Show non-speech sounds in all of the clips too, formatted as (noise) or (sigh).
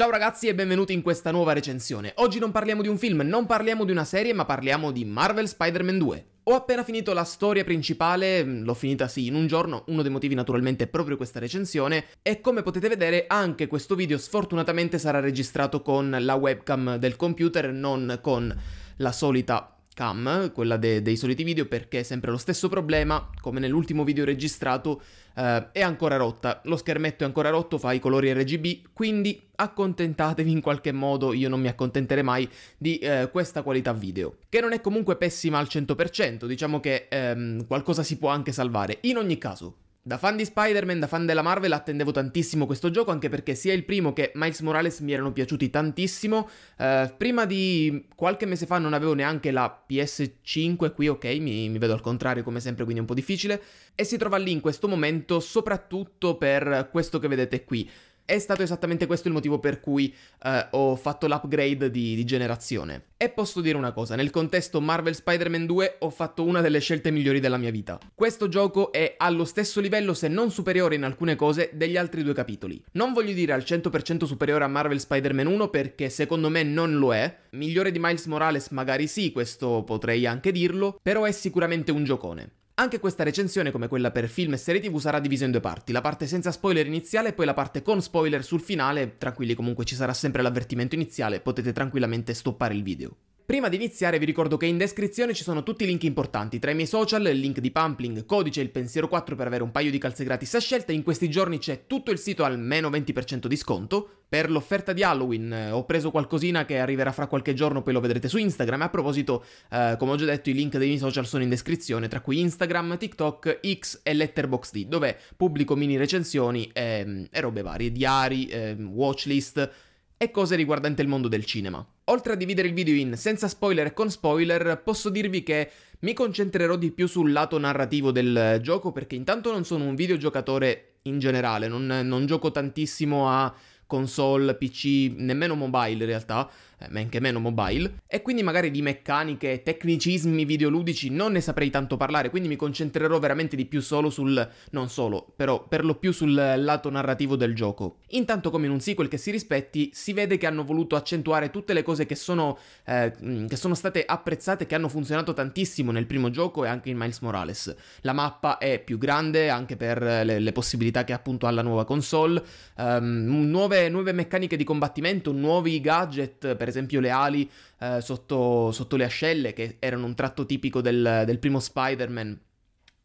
Ciao ragazzi e benvenuti in questa nuova recensione. Oggi non parliamo di un film, non parliamo di una serie, ma parliamo di Marvel Spider-Man 2. Ho appena finito la storia principale, mm, l'ho finita sì in un giorno, uno dei motivi naturalmente è proprio questa recensione, e come potete vedere anche questo video sfortunatamente sarà registrato con la webcam del computer, non con la solita cam, quella de- dei soliti video, perché è sempre lo stesso problema, come nell'ultimo video registrato, eh, è ancora rotta. Lo schermetto è ancora rotto, fa i colori RGB, quindi accontentatevi in qualche modo, io non mi accontenterei mai di eh, questa qualità video, che non è comunque pessima al 100%, diciamo che ehm, qualcosa si può anche salvare. In ogni caso, da fan di Spider-Man, da fan della Marvel, attendevo tantissimo questo gioco, anche perché sia il primo che Miles Morales mi erano piaciuti tantissimo. Eh, prima di qualche mese fa non avevo neanche la PS5, qui ok, mi, mi, vedo al contrario come sempre, quindi è un po' difficile. E si trova lì in questo momento soprattutto per questo che vedete qui è stato esattamente questo il motivo per cui eh, ho fatto l'upgrade di, di, generazione. E posso dire una cosa, nel contesto Marvel Spider-Man 2 ho fatto una delle scelte migliori della mia vita. Questo gioco è allo stesso livello, se non superiore in alcune cose, degli altri due capitoli. Non voglio dire al 100% superiore a Marvel Spider-Man 1 perché secondo me non lo è. Migliore di Miles Morales magari sì, questo potrei anche dirlo, però è sicuramente un giocone. Anche questa recensione, come quella per film e serie TV, sarà divisa in due parti, la parte senza spoiler iniziale e poi la parte con spoiler sul finale, tranquilli comunque ci sarà sempre l'avvertimento iniziale, potete tranquillamente stoppare il video. Prima di iniziare vi ricordo che in descrizione ci sono tutti i link importanti, tra i miei social, il link di Pumpling, codice il pensiero 4 per avere un paio di calze gratis a scelta, in questi giorni c'è tutto il sito al meno 20% di sconto. Per l'offerta di Halloween eh, ho preso qualcosina che arriverà fra qualche giorno, poi lo vedrete su Instagram. A proposito, eh, come ho già detto, i link dei miei social sono in descrizione, tra cui Instagram, TikTok, X e Letterboxd, dove pubblico mini recensioni e, ehm, e robe varie, diari, eh, watchlist e cose riguardanti il mondo del cinema. Oltre a dividere il video in senza spoiler e con spoiler, posso dirvi che mi concentrerò di più sul lato narrativo del gioco perché intanto non sono un videogiocatore in generale, non, non gioco tantissimo a console, PC, nemmeno mobile in realtà, eh, men che meno mobile, e quindi magari di meccaniche, tecnicismi videoludici non ne saprei tanto parlare, quindi mi concentrerò veramente di più solo sul... non solo, però per lo più sul lato narrativo del gioco. Intanto come in un sequel che si rispetti, si vede che hanno voluto accentuare tutte le cose che sono, eh, mm, che sono state apprezzate, che hanno funzionato tantissimo nel primo gioco e anche in Miles Morales. La mappa è più grande anche per le, le possibilità che appunto ha la nuova console, um, nuove, nuove meccaniche di combattimento, nuovi gadget per per esempio le ali eh, sotto, sotto, le ascelle, che erano un tratto tipico del, del primo Spider-Man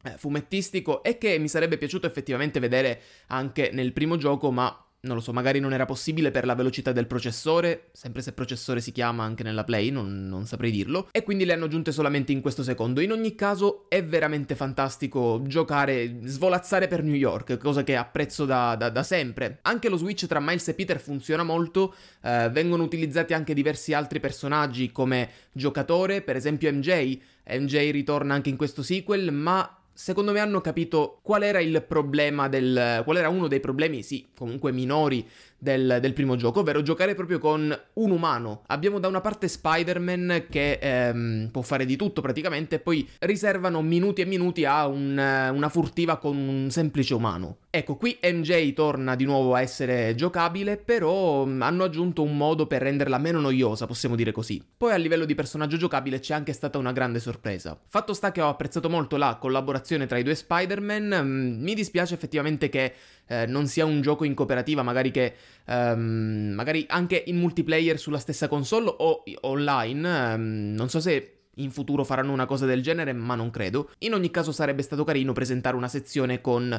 eh, fumettistico e che mi sarebbe piaciuto effettivamente vedere anche nel primo gioco, ma non lo so, magari non era possibile per la velocità del processore, sempre se processore si chiama anche nella Play, non, non, saprei dirlo, e quindi le hanno aggiunte solamente in questo secondo. In ogni caso è veramente fantastico giocare, svolazzare per New York, cosa che apprezzo da, da, da sempre. Anche lo switch tra Miles e Peter funziona molto, eh, vengono utilizzati anche diversi altri personaggi come giocatore, per esempio MJ, MJ ritorna anche in questo sequel, ma secondo me hanno capito qual era il problema del qual era uno dei problemi, sì, comunque minori del, del, primo gioco, ovvero giocare proprio con un umano. Abbiamo da una parte Spider-Man che ehm, può fare di tutto praticamente, e poi riservano minuti e minuti a un, eh, una furtiva con un semplice umano. Ecco, qui MJ torna di nuovo a essere giocabile, però mm, hanno aggiunto un modo per renderla meno noiosa, possiamo dire così. Poi a livello di personaggio giocabile c'è anche stata una grande sorpresa. Fatto sta che ho apprezzato molto la collaborazione tra i due Spider-Man, mm, mi dispiace effettivamente che eh, non sia un gioco in cooperativa, magari che um, magari anche in multiplayer sulla stessa console o online. Um, non so se in futuro faranno una cosa del genere, ma non credo. In ogni caso sarebbe stato carino presentare una sezione con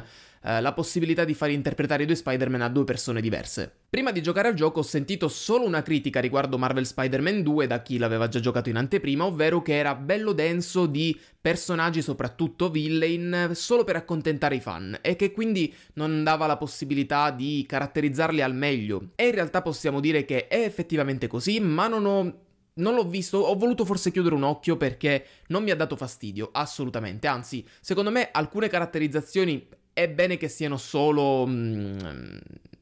eh, la possibilità di far interpretare i due Spider-Man a due persone diverse. Prima di giocare al gioco ho sentito solo una critica riguardo Marvel Spider-Man 2 da chi l'aveva già giocato in anteprima, ovvero che era bello denso di personaggi, soprattutto villain, solo per accontentare i fan e che quindi non dava la possibilità di caratterizzarli al meglio. E in realtà possiamo dire che è effettivamente così, ma non ho non l'ho visto, ho voluto forse chiudere un occhio perché non mi ha dato fastidio, assolutamente. Anzi, secondo me alcune caratterizzazioni è bene che siano solo... Mm,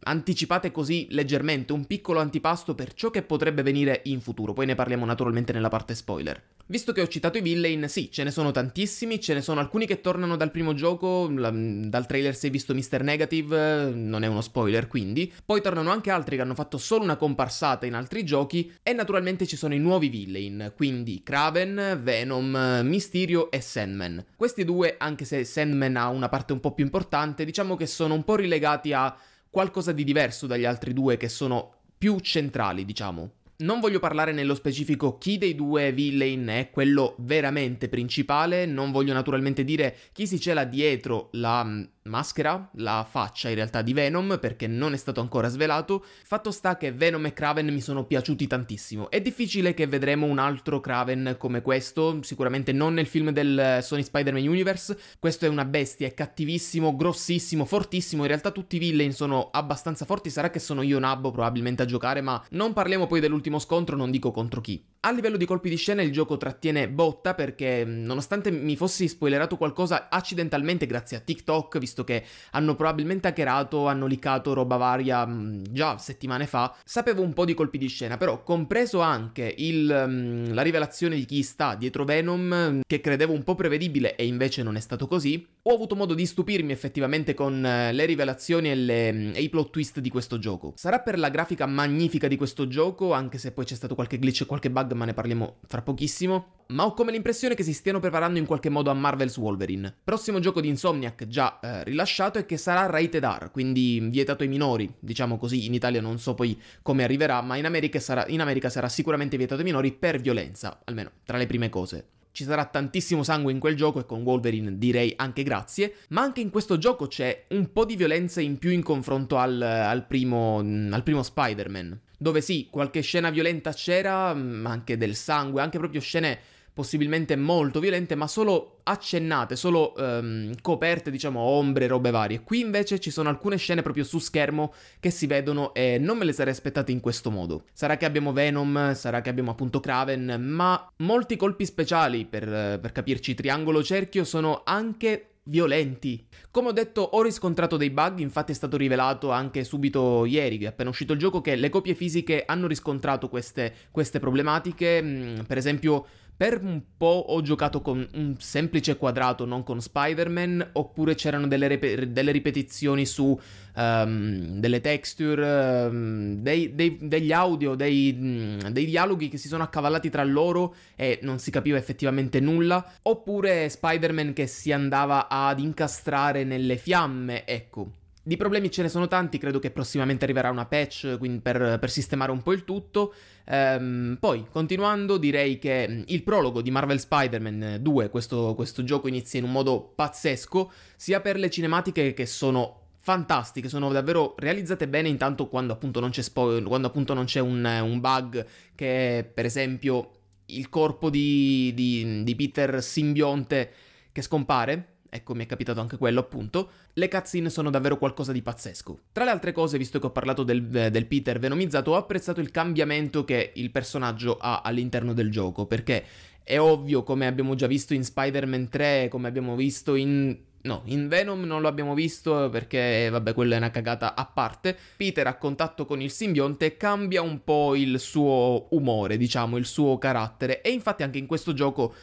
anticipate così leggermente un piccolo antipasto per ciò che potrebbe venire in futuro, poi ne parliamo naturalmente nella parte spoiler. Visto che ho citato i villain, sì, ce ne sono tantissimi, ce ne sono alcuni che tornano dal primo gioco, dal trailer si è visto Mr. Negative, non è uno spoiler quindi, poi tornano anche altri che hanno fatto solo una comparsata in altri giochi e naturalmente ci sono i nuovi villain, quindi Kraven, Venom, Mysterio e Sandman. Questi due, anche se Sandman ha una parte un po' più importante, diciamo che sono un po' rilegati a qualcosa di diverso dagli altri due che sono più centrali, diciamo. Non voglio parlare nello specifico chi dei due villain è quello veramente principale, non voglio naturalmente dire chi si cela dietro la mm, maschera, la faccia in realtà di Venom perché non è stato ancora svelato. Fatto sta che Venom e Kraven mi sono piaciuti tantissimo. È difficile che vedremo un altro Kraven come questo, sicuramente non nel film del Sony Spider-Man Universe. Questo è una bestia, è cattivissimo, grossissimo, fortissimo. In realtà tutti i villain sono abbastanza forti, sarà che sono io nabbo probabilmente a giocare, ma non parliamo poi dell'ultimo scontro, non dico contro chi. A livello di colpi di scena il gioco trattiene botta perché mm, nonostante mi fossi spoilerato qualcosa accidentalmente grazie a TikTok, visto visto che hanno probabilmente hackerato, hanno licato roba varia mh, mm, già settimane fa, sapevo un po' di colpi di scena, però compreso anche il, mh, mm, la rivelazione di chi sta dietro Venom, mm, che credevo un po' prevedibile e invece non è stato così, ho avuto modo di stupirmi effettivamente con eh, le rivelazioni e, le, e, i plot twist di questo gioco. Sarà per la grafica magnifica di questo gioco, anche se poi c'è stato qualche glitch e qualche bug, ma ne parliamo fra pochissimo ma ho come l'impressione che si stiano preparando in qualche modo a Marvel's Wolverine. Prossimo gioco di Insomniac già eh, rilasciato e che sarà rated R, quindi vietato ai minori, diciamo così, in Italia non so poi come arriverà, ma in America sarà, in America sarà sicuramente vietato ai minori per violenza, almeno tra le prime cose. Ci sarà tantissimo sangue in quel gioco e con Wolverine direi anche grazie, ma anche in questo gioco c'è un po' di violenza in più in confronto al, al, primo, mm, al primo Spider-Man. Dove sì, qualche scena violenta c'era, ma mm, anche del sangue, anche proprio scene possibilmente molto violente, ma solo accennate, solo ehm, coperte, diciamo, ombre, robe varie. Qui invece ci sono alcune scene proprio su schermo che si vedono e non me le sarei aspettate in questo modo. Sarà che abbiamo Venom, sarà che abbiamo appunto Kraven, ma molti colpi speciali, per, per capirci, triangolo, cerchio, sono anche violenti. Come ho detto, ho riscontrato dei bug, infatti è stato rivelato anche subito ieri, che è appena uscito il gioco, che le copie fisiche hanno riscontrato queste, queste problematiche. Mm, per esempio, per un po' ho giocato con un semplice quadrato, non con Spider-Man, oppure c'erano delle, rep- delle ripetizioni su um, delle texture, um, dei, dei, degli audio, dei, mm, dei dialoghi che si sono accavallati tra loro e non si capiva effettivamente nulla, oppure Spider-Man che si andava ad incastrare nelle fiamme, ecco. Di problemi ce ne sono tanti, credo che prossimamente arriverà una patch per, per, sistemare un po' il tutto. Ehm, poi, continuando, direi che mm, il prologo di Marvel Spider-Man 2, questo, questo gioco inizia in un modo pazzesco, sia per le cinematiche che sono fantastiche, sono davvero realizzate bene intanto quando appunto non c'è, spoiler, quando appunto non c'è un, un bug che è, per esempio il corpo di, di, di Peter simbionte che scompare ecco mi è capitato anche quello appunto, le cutscene sono davvero qualcosa di pazzesco. Tra le altre cose, visto che ho parlato del, eh, del Peter venomizzato, ho apprezzato il cambiamento che il personaggio ha all'interno del gioco, perché è ovvio, come abbiamo già visto in Spider-Man 3, come abbiamo visto in No, in Venom non lo abbiamo visto perché, vabbè, quella è una cagata a parte. Peter a contatto con il simbionte cambia un po' il suo umore, diciamo, il suo carattere. E infatti anche in questo gioco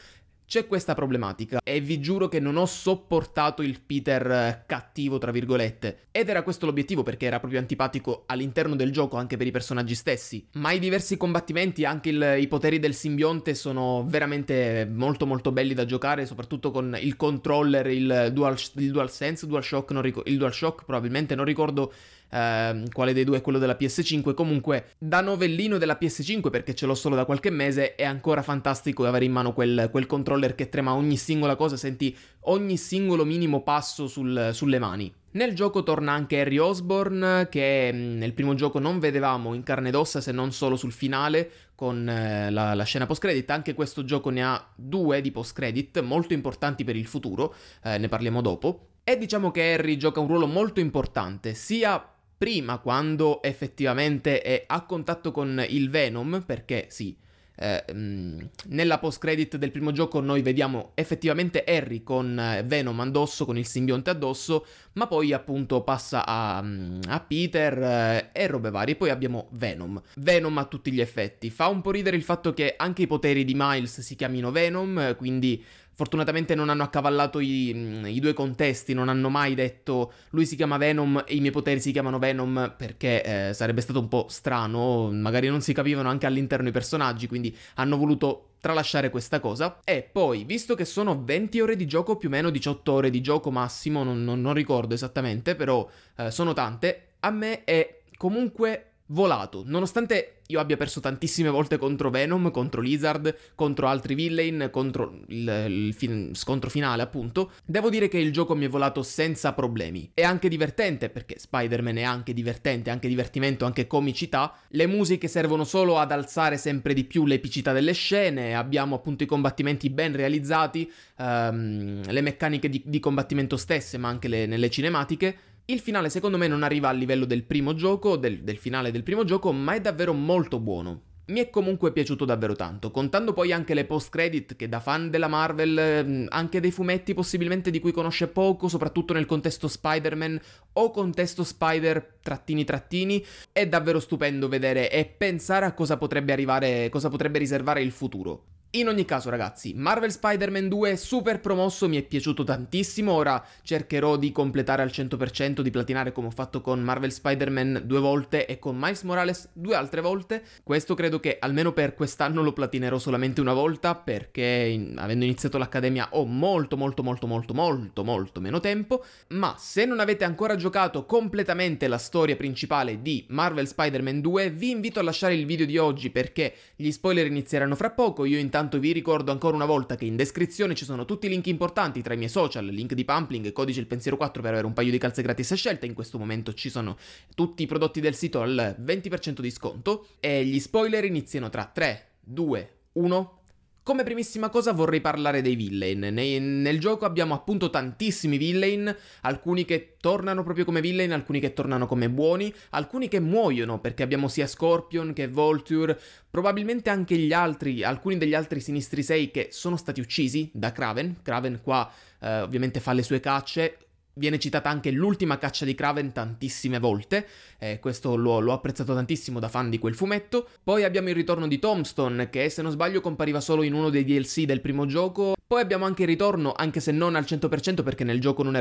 c'è questa problematica e vi giuro che non ho sopportato il Peter eh, cattivo, tra virgolette. Ed era questo l'obiettivo perché era proprio antipatico all'interno del gioco anche per i personaggi stessi. Ma i diversi combattimenti, anche il, i poteri del simbionte sono veramente molto molto belli da giocare, soprattutto con il controller, il dual, il dual sense, dual shock, il dual shock probabilmente non ricordo Ehm, quale dei due è quello della PS5, comunque da novellino della PS5 perché ce l'ho solo da qualche mese è ancora fantastico avere in mano quel, quel controller che trema ogni singola cosa, senti ogni singolo minimo passo sul, sulle mani. Nel gioco torna anche Harry Osborne, che mm, nel primo gioco non vedevamo in carne ed ossa se non solo sul finale con eh, la, la scena post-credit. Anche questo gioco ne ha due di post-credit, molto importanti per il futuro, eh, ne parliamo dopo. E diciamo che Harry gioca un ruolo molto importante, sia prima quando effettivamente è a contatto con il Venom, perché sì, eh, mm, nella post credit del primo gioco noi vediamo effettivamente Harry con eh, Venom addosso, con il simbionte addosso, ma poi appunto passa a, mm, a Peter eh, e robe varie, poi abbiamo Venom. Venom a tutti gli effetti. Fa un po' ridere il fatto che anche i poteri di Miles si chiamino Venom, quindi Fortunatamente non hanno accavallato i, i, due contesti, non hanno mai detto lui si chiama Venom e i miei poteri si chiamano Venom perché eh, sarebbe stato un po' strano, magari non si capivano anche all'interno i personaggi, quindi hanno voluto tralasciare questa cosa. E poi, visto che sono 20 ore di gioco, più o meno 18 ore di gioco massimo, non, non, non ricordo esattamente, però eh, sono tante, a me è comunque volato. Nonostante io abbia perso tantissime volte contro Venom, contro Lizard, contro altri villain, contro il, il fin- scontro finale, appunto, devo dire che il gioco mi è volato senza problemi. È anche divertente, perché Spider-Man è anche divertente, anche divertimento, anche comicità. Le musiche servono solo ad alzare sempre di più l'epicità delle scene, abbiamo appunto i combattimenti ben realizzati, ehm, le meccaniche di, di combattimento stesse, ma anche le, nelle cinematiche il finale secondo me non arriva al livello del primo gioco, del, del finale del primo gioco, ma è davvero molto buono mi è comunque piaciuto davvero tanto, contando poi anche le post-credit che da fan della Marvel, ehm, anche dei fumetti possibilmente di cui conosce poco, soprattutto nel contesto Spider-Man o contesto Spider trattini trattini, è davvero stupendo vedere e pensare a cosa potrebbe arrivare, cosa potrebbe riservare il futuro. In ogni caso ragazzi, Marvel Spider-Man 2 è super promosso, mi è piaciuto tantissimo, ora cercherò di completare al 100%, di platinare come ho fatto con Marvel Spider-Man due volte e con Miles Morales due altre volte, questo credo che almeno per quest'anno lo platinerò solamente una volta perché in, avendo iniziato l'accademia ho molto molto molto molto molto molto meno tempo, ma se non avete ancora giocato completamente la storia principale di Marvel Spider-Man 2 vi invito a lasciare il video di oggi perché gli spoiler inizieranno fra poco, io intanto Intanto vi ricordo ancora una volta che in descrizione ci sono tutti i link importanti tra i miei social, link di Pumpling codice il pensiero 4 per avere un paio di calze gratis a scelta. In questo momento ci sono tutti i prodotti del sito al 20% di sconto e gli spoiler iniziano tra 3, 2, 1. Come primissima cosa vorrei parlare dei villain. Nei, nel gioco abbiamo appunto tantissimi villain, alcuni che tornano proprio come villain, alcuni che tornano come buoni, alcuni che muoiono perché abbiamo sia Scorpion che Volture, probabilmente anche gli altri, alcuni degli altri sinistri 6 che sono stati uccisi da Kraven. Kraven qua eh, ovviamente fa le sue cacce, Viene citata anche l'ultima caccia di Kraven tantissime volte, eh, questo l'ho, l'ho, apprezzato tantissimo da fan di quel fumetto. Poi abbiamo il ritorno di Tombstone, che se non sbaglio compariva solo in uno dei DLC del primo gioco, poi abbiamo anche il ritorno, anche se non al 100% perché nel,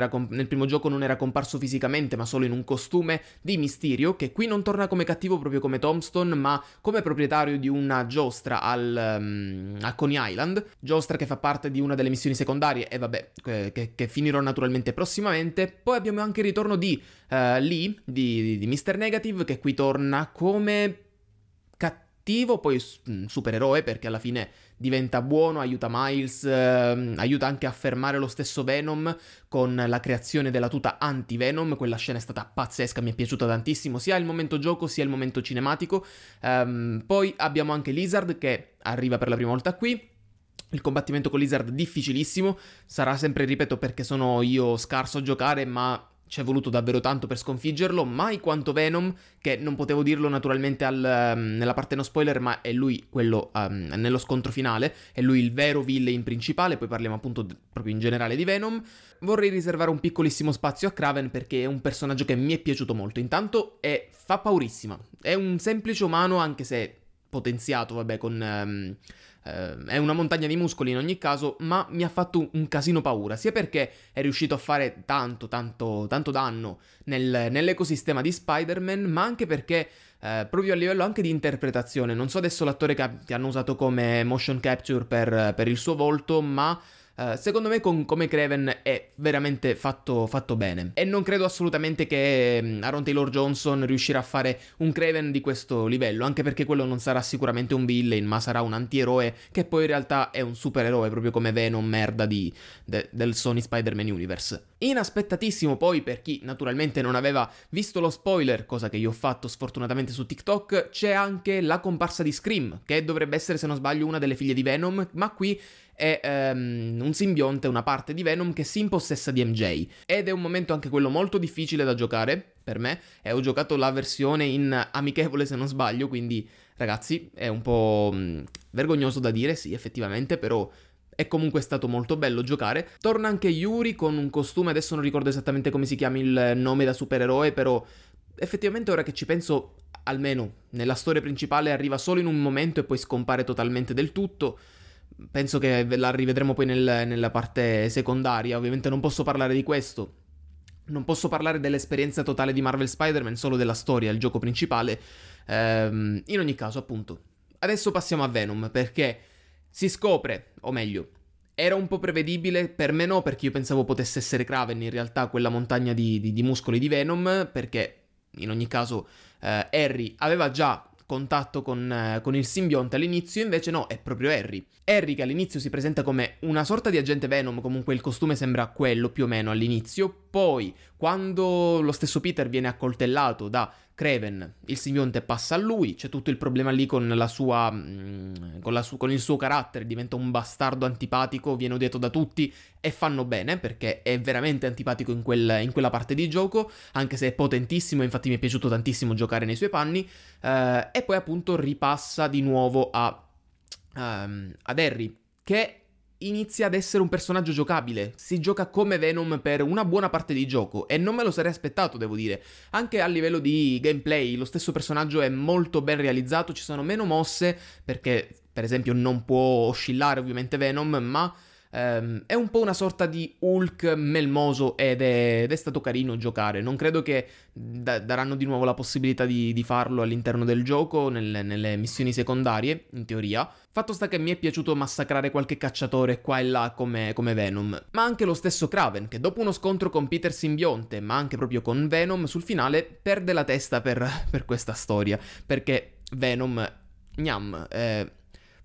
comp- nel, primo gioco non era comparso fisicamente ma solo in un costume, di Mysterio, che qui non torna come cattivo proprio come Tombstone, ma come proprietario di una giostra al, um, a Coney Island, giostra che fa parte di una delle missioni secondarie e vabbè, che, che finirò naturalmente prossimamente. Poi abbiamo anche il ritorno di uh, Lee, di, di Mr. Negative, che qui torna come cattivo, poi mm, supereroe perché alla fine diventa buono, aiuta Miles, ehm, aiuta anche a fermare lo stesso Venom con la creazione della tuta anti-Venom, quella scena è stata pazzesca, mi è piaciuta tantissimo, sia il momento gioco sia il momento cinematico. Ehm, poi abbiamo anche Lizard che arriva per la prima volta qui. Il combattimento con Lizard difficilissimo, sarà sempre, ripeto, perché sono io scarso a giocare, ma ci è voluto davvero tanto per sconfiggerlo, mai quanto Venom, che non potevo dirlo naturalmente al, um, nella parte no spoiler, ma è lui quello um, nello scontro finale, è lui il vero villain principale, poi parliamo appunto d- proprio in generale di Venom. Vorrei riservare un piccolissimo spazio a Kraven perché è un personaggio che mi è piaciuto molto. Intanto è, fa paurissima, è un semplice umano anche se potenziato, vabbè, con... Um, eh, è una montagna di muscoli in ogni caso, ma mi ha fatto un casino paura, sia perché è riuscito a fare tanto, tanto, tanto danno nel, nell'ecosistema di Spider-Man, ma anche perché eh, proprio a livello anche di interpretazione, non so adesso l'attore che, hanno usato come motion capture per, per il suo volto, ma eh, secondo me con, come Craven è veramente fatto, fatto, bene. E non credo assolutamente che mm, Aaron Taylor Johnson riuscirà a fare un Craven di questo livello, anche perché quello non sarà sicuramente un villain, ma sarà un antieroe che poi in realtà è un supereroe, proprio come Venom merda di, de, del Sony Spider-Man Universe. Inaspettatissimo poi per chi naturalmente non aveva visto lo spoiler, cosa che io ho fatto sfortunatamente su TikTok, c'è anche la comparsa di Scream, che dovrebbe essere se non sbaglio una delle figlie di Venom, ma qui è um, un simbionte, una parte di Venom che si impossessa di MJ. Ed è un momento anche quello molto difficile da giocare, per me, e eh, ho giocato la versione in amichevole se non sbaglio, quindi ragazzi è un po' um, vergognoso da dire, sì effettivamente, però è comunque stato molto bello giocare. Torna anche Yuri con un costume, adesso non ricordo esattamente come si chiama il nome da supereroe, però effettivamente ora che ci penso, almeno nella storia principale arriva solo in un momento e poi scompare totalmente del tutto penso che la rivedremo poi nel, nella parte secondaria. Ovviamente non posso parlare di questo. Non posso parlare dell'esperienza totale di Marvel Spider-Man, solo della storia, il gioco principale. Ehm, in ogni caso, appunto. Adesso passiamo a Venom perché si scopre, o meglio, era un po' prevedibile, per me no, perché io pensavo potesse essere Craven in realtà quella montagna di, di, di muscoli di Venom, perché in ogni caso eh, Harry aveva già contatto con, uh, con, il simbionte all'inizio, invece no, è proprio Harry. Harry che all'inizio si presenta come una sorta di agente Venom, comunque il costume sembra quello più o meno all'inizio, poi quando lo stesso Peter viene accoltellato da Craven, il simbionte passa a lui, c'è tutto il problema lì con la sua. Mm, con, la su, con, il suo carattere, diventa un bastardo antipatico, viene odiato da tutti e fanno bene perché è veramente antipatico in, quel, in quella parte di gioco, anche se è potentissimo, infatti mi è piaciuto tantissimo giocare nei suoi panni. Eh, e poi appunto ripassa di nuovo a, um, ehm, ad Harry, che inizia ad essere un personaggio giocabile, si gioca come Venom per una buona parte di gioco e non me lo sarei aspettato, devo dire. Anche a livello di gameplay, lo stesso personaggio è molto ben realizzato, ci sono meno mosse perché per esempio non può oscillare ovviamente Venom, ma Um, è un po' una sorta di Hulk melmoso ed è, ed è stato carino giocare. Non credo che da- daranno di nuovo la possibilità di, di farlo all'interno del gioco, nel- nelle missioni secondarie, in teoria. Fatto sta che mi è piaciuto massacrare qualche cacciatore qua e là come, come Venom, ma anche lo stesso Kraven, che dopo uno scontro con Peter Simbionte, ma anche proprio con Venom, sul finale perde la testa per, per questa storia, perché Venom, gnam, eh,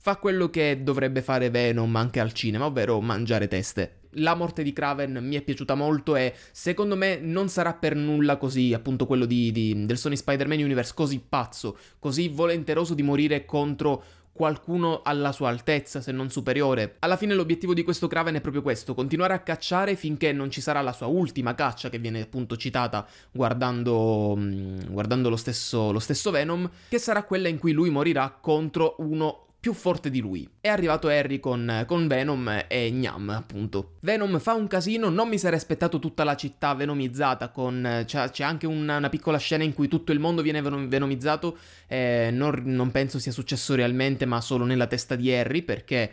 fa quello che dovrebbe fare Venom anche al cinema, ovvero mangiare teste. La morte di Craven mi è piaciuta molto e secondo me non sarà per nulla così, appunto quello di, di, del Sony Spider-Man Universe, così pazzo, così volenteroso di morire contro qualcuno alla sua altezza, se non superiore. Alla fine l'obiettivo di questo Kraven è proprio questo, continuare a cacciare finché non ci sarà la sua ultima caccia, che viene appunto citata guardando, mm, guardando lo, stesso, lo stesso Venom, che sarà quella in cui lui morirà contro uno più forte di lui. È arrivato Harry con, con Venom e Gnam, appunto. Venom fa un casino, non mi sarei aspettato tutta la città venomizzata, con, c'è, c'è anche una, una, piccola scena in cui tutto il mondo viene venomizzato, eh, non, non penso sia successo realmente, ma solo nella testa di Harry, perché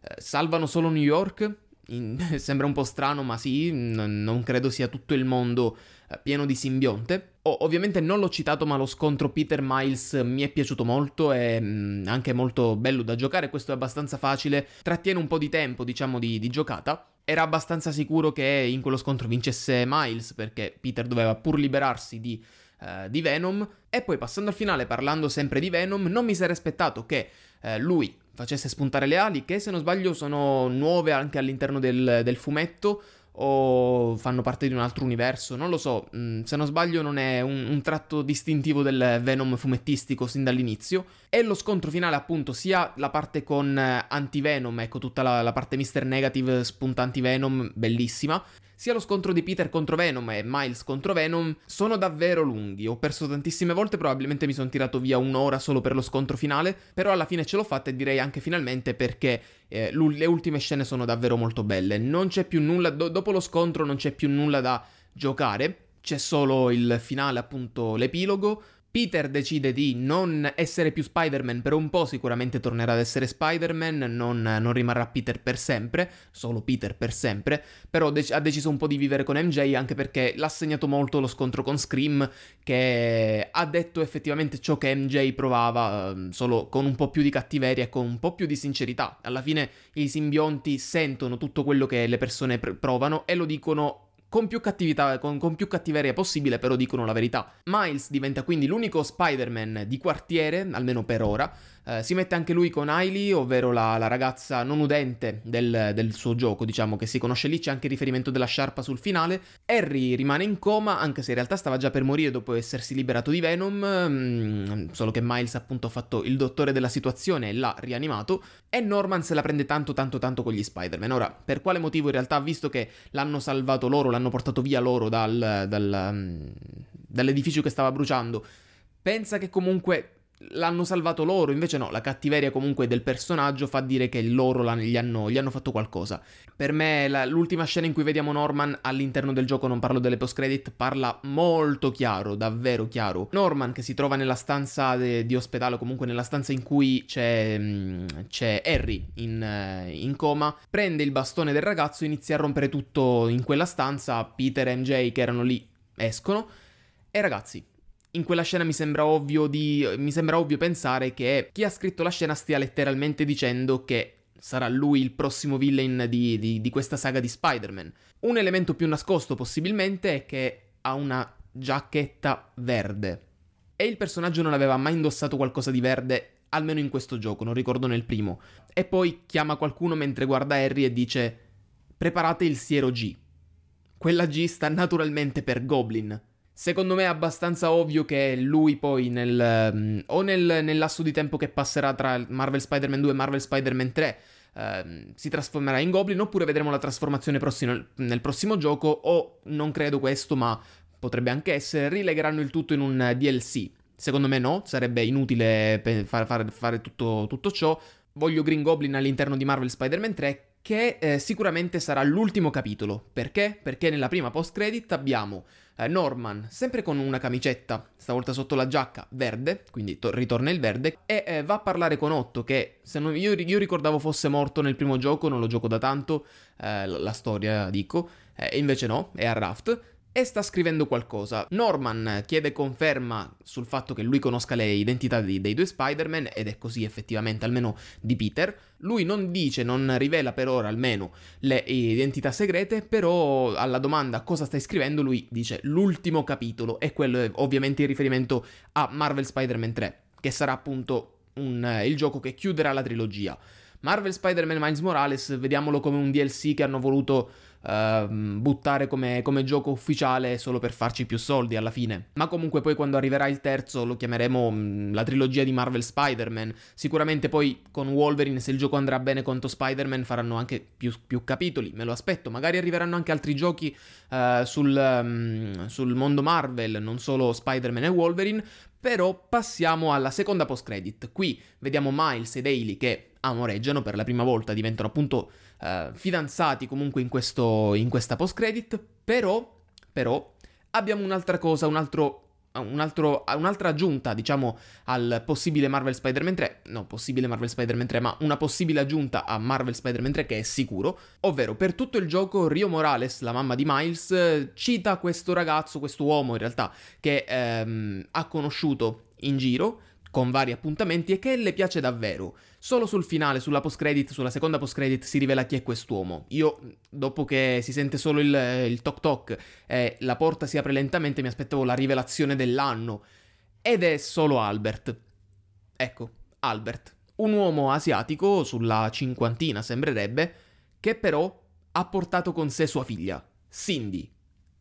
eh, salvano solo New York. In, (laughs) sembra un po' strano, ma sì, n- non credo sia tutto il mondo eh, pieno di simbionte. Oh, ovviamente non l'ho citato, ma lo scontro Peter Miles mi è piaciuto molto, è mm, anche molto bello da giocare, questo è abbastanza facile, trattiene un po' di tempo, diciamo, di, di giocata. Era abbastanza sicuro che in quello scontro vincesse Miles, perché Peter doveva pur liberarsi di eh, di Venom. E poi passando al finale, parlando sempre di Venom, non mi sarei aspettato che eh, lui facesse spuntare le ali, che se non sbaglio sono nuove anche all'interno del, del fumetto o fanno parte di un altro universo, non lo so, mm, se non sbaglio non è un, un, tratto distintivo del Venom fumettistico sin dall'inizio, e lo scontro finale appunto sia la parte con eh, Anti-Venom, ecco tutta la, la parte Mister Negative spunta Anti-Venom, bellissima, sia lo scontro di Peter contro Venom e Miles contro Venom sono davvero lunghi, ho perso tantissime volte, probabilmente mi sono tirato via un'ora solo per lo scontro finale, però alla fine ce l'ho fatta e direi anche finalmente perché eh, le ultime scene sono davvero molto belle. Non c'è più nulla, do- dopo lo scontro non c'è più nulla da giocare, c'è solo il finale, appunto l'epilogo, Peter decide di non essere più Spider-Man per un po', sicuramente tornerà ad essere Spider-Man, non, non rimarrà Peter per sempre, solo Peter per sempre, però dec- ha deciso un po' di vivere con MJ anche perché l'ha segnato molto lo scontro con Scream che ha detto effettivamente ciò che MJ provava, ehm, solo con un po' più di cattiveria e con un po' più di sincerità. Alla fine i simbionti sentono tutto quello che le persone pr- provano e lo dicono con più, con, con più, cattiveria possibile, però dicono la verità. Miles diventa quindi l'unico Spider-Man di quartiere, almeno per ora, eh, si mette anche lui con Ailey, ovvero la, la ragazza non udente del, del, suo gioco, diciamo, che si conosce lì, c'è anche il riferimento della sciarpa sul finale. Harry rimane in coma, anche se in realtà stava già per morire dopo essersi liberato di Venom, mh, mm, solo che Miles appunto ha fatto il dottore della situazione e l'ha rianimato, e Norman se la prende tanto tanto tanto con gli Spider-Man. Ora, per quale motivo in realtà, visto che l'hanno salvato loro, l'hanno portato via loro dal, dal, mm, dall'edificio che stava bruciando, pensa che comunque l'hanno salvato loro, invece no, la cattiveria comunque del personaggio fa dire che loro gli hanno, gli hanno fatto qualcosa. Per me la, l'ultima scena in cui vediamo Norman all'interno del gioco, non parlo delle post credit, parla molto chiaro, davvero chiaro. Norman che si trova nella stanza de, di ospedale o comunque nella stanza in cui c'è, mm, c'è Harry in, eh, in, coma, prende il bastone del ragazzo e inizia a rompere tutto in quella stanza, Peter e MJ che erano lì escono e ragazzi in quella scena mi sembra ovvio, di, mi sembra ovvio pensare che chi ha scritto la scena stia letteralmente dicendo che sarà lui il prossimo villain di, di, di, questa saga di Spider-Man. Un elemento più nascosto possibilmente è che ha una giacchetta verde. E il personaggio non aveva mai indossato qualcosa di verde, almeno in questo gioco, non ricordo nel primo. E poi chiama qualcuno mentre guarda Harry e dice preparate il siero G. Quella G sta naturalmente per Goblin. Secondo me è abbastanza ovvio che lui poi nel, mm, o nel, nel, lasso di tempo che passerà tra Marvel Spider-Man 2 e Marvel Spider-Man 3 uh, ehm, si trasformerà in Goblin oppure vedremo la trasformazione prossimo, nel prossimo gioco o non credo questo ma potrebbe anche essere, rilegheranno il tutto in un DLC. Secondo me no, sarebbe inutile far, far, fare tutto, tutto ciò. Voglio Green Goblin all'interno di Marvel Spider-Man 3 che eh, sicuramente sarà l'ultimo capitolo. Perché? Perché nella prima post-credit abbiamo eh, Norman, sempre con una camicetta, stavolta sotto la giacca, verde, quindi to- ritorna il verde, e eh, va a parlare con Otto, che se non, io, io, ricordavo fosse morto nel primo gioco, non lo gioco da tanto, eh, la, la, storia dico, eh, e invece no, è a Raft e sta scrivendo qualcosa. Norman chiede conferma sul fatto che lui conosca le identità dei, dei due Spider-Man ed è così effettivamente, almeno di Peter. Lui non dice, non rivela per ora almeno le identità segrete, però alla domanda cosa stai scrivendo lui dice l'ultimo capitolo e quello è ovviamente in riferimento a Marvel Spider-Man 3, che sarà appunto un, il gioco che chiuderà la trilogia. Marvel Spider-Man Miles Morales, vediamolo come un DLC che hanno voluto Ehm, buttare come, come, gioco ufficiale solo per farci più soldi alla fine. Ma comunque poi quando arriverà il terzo lo chiameremo mh, mm, la trilogia di Marvel Spider-Man. Sicuramente poi con Wolverine, se il gioco andrà bene contro Spider-Man, faranno anche più, più capitoli, me lo aspetto. Magari arriveranno anche altri giochi uh, sul, um, sul mondo Marvel, non solo Spider-Man e Wolverine. Però passiamo alla seconda post-credit. Qui vediamo Miles e Daily che amoreggiano per la prima volta, diventano appunto uh, fidanzati comunque in, questo, in questa post-credit, però, però abbiamo un'altra cosa, un altro un altro, un'altra aggiunta, diciamo, al possibile Marvel Spider-Man 3, no, possibile Marvel Spider-Man 3, ma una possibile aggiunta a Marvel Spider-Man 3 che è sicuro, ovvero per tutto il gioco Rio Morales, la mamma di Miles, cita questo ragazzo, questo uomo in realtà, che ehm, ha conosciuto in giro, con vari appuntamenti e che le piace davvero. Solo sul finale, sulla post credit, sulla seconda post credit si rivela chi è quest'uomo. Io, dopo che si sente solo il, il toc toc e la porta si apre lentamente, mi aspettavo la rivelazione dell'anno. Ed è solo Albert. Ecco, Albert. Un uomo asiatico, sulla cinquantina sembrerebbe, che però ha portato con sé sua figlia, Cindy.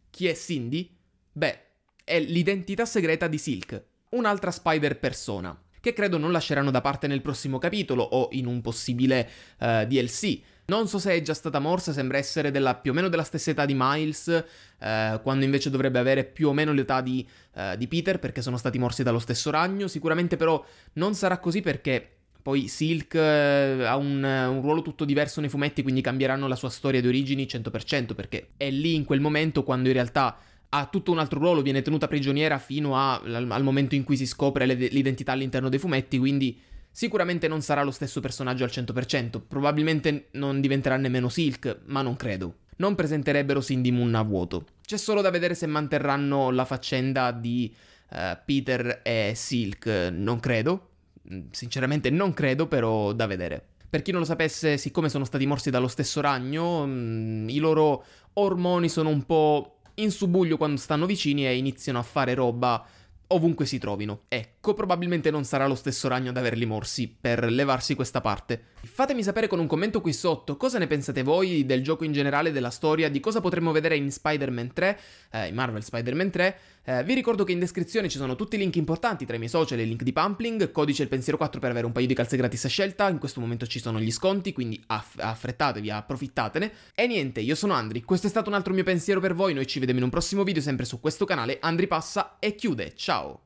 Chi è Cindy? Beh, è l'identità segreta di Silk, un'altra Spider persona, che credo non lasceranno da parte nel prossimo capitolo o in un possibile uh, eh, DLC. Non so se è già stata morsa, sembra essere della, più o meno della stessa età di Miles, eh, quando invece dovrebbe avere più o meno l'età di, eh, di, Peter, perché sono stati morsi dallo stesso ragno. Sicuramente però non sarà così perché poi Silk eh, ha un, un, ruolo tutto diverso nei fumetti, quindi cambieranno la sua storia di origini 100%, perché è lì in quel momento quando in realtà ha tutto un altro ruolo, viene tenuta prigioniera fino a, al, al, momento in cui si scopre le, l'identità all'interno dei fumetti, quindi sicuramente non sarà lo stesso personaggio al 100%, probabilmente non diventerà nemmeno Silk, ma non credo. Non presenterebbero Cindy Moon a vuoto. C'è solo da vedere se manterranno la faccenda di uh, Peter e Silk, non credo. Sinceramente non credo, però da vedere. Per chi non lo sapesse, siccome sono stati morsi dallo stesso ragno, mh, mm, i loro ormoni sono un po' in subuglio quando stanno vicini e iniziano a fare roba ovunque si trovino. Ecco, probabilmente non sarà lo stesso ragno ad averli morsi per levarsi questa parte. Fatemi sapere con un commento qui sotto cosa ne pensate voi del gioco in generale, della storia, di cosa potremmo vedere in Spider-Man 3, eh, in Marvel Spider-Man 3, eh, vi ricordo che in descrizione ci sono tutti i link importanti tra i miei social e il link di Pumpling, codice il pensiero 4 per avere un paio di calze gratis a scelta, in questo momento ci sono gli sconti, quindi aff- affrettatevi, approfittatene. E niente, io sono Andri, questo è stato un altro mio pensiero per voi, noi ci vediamo in un prossimo video sempre su questo canale, Andri passa e chiude, ciao!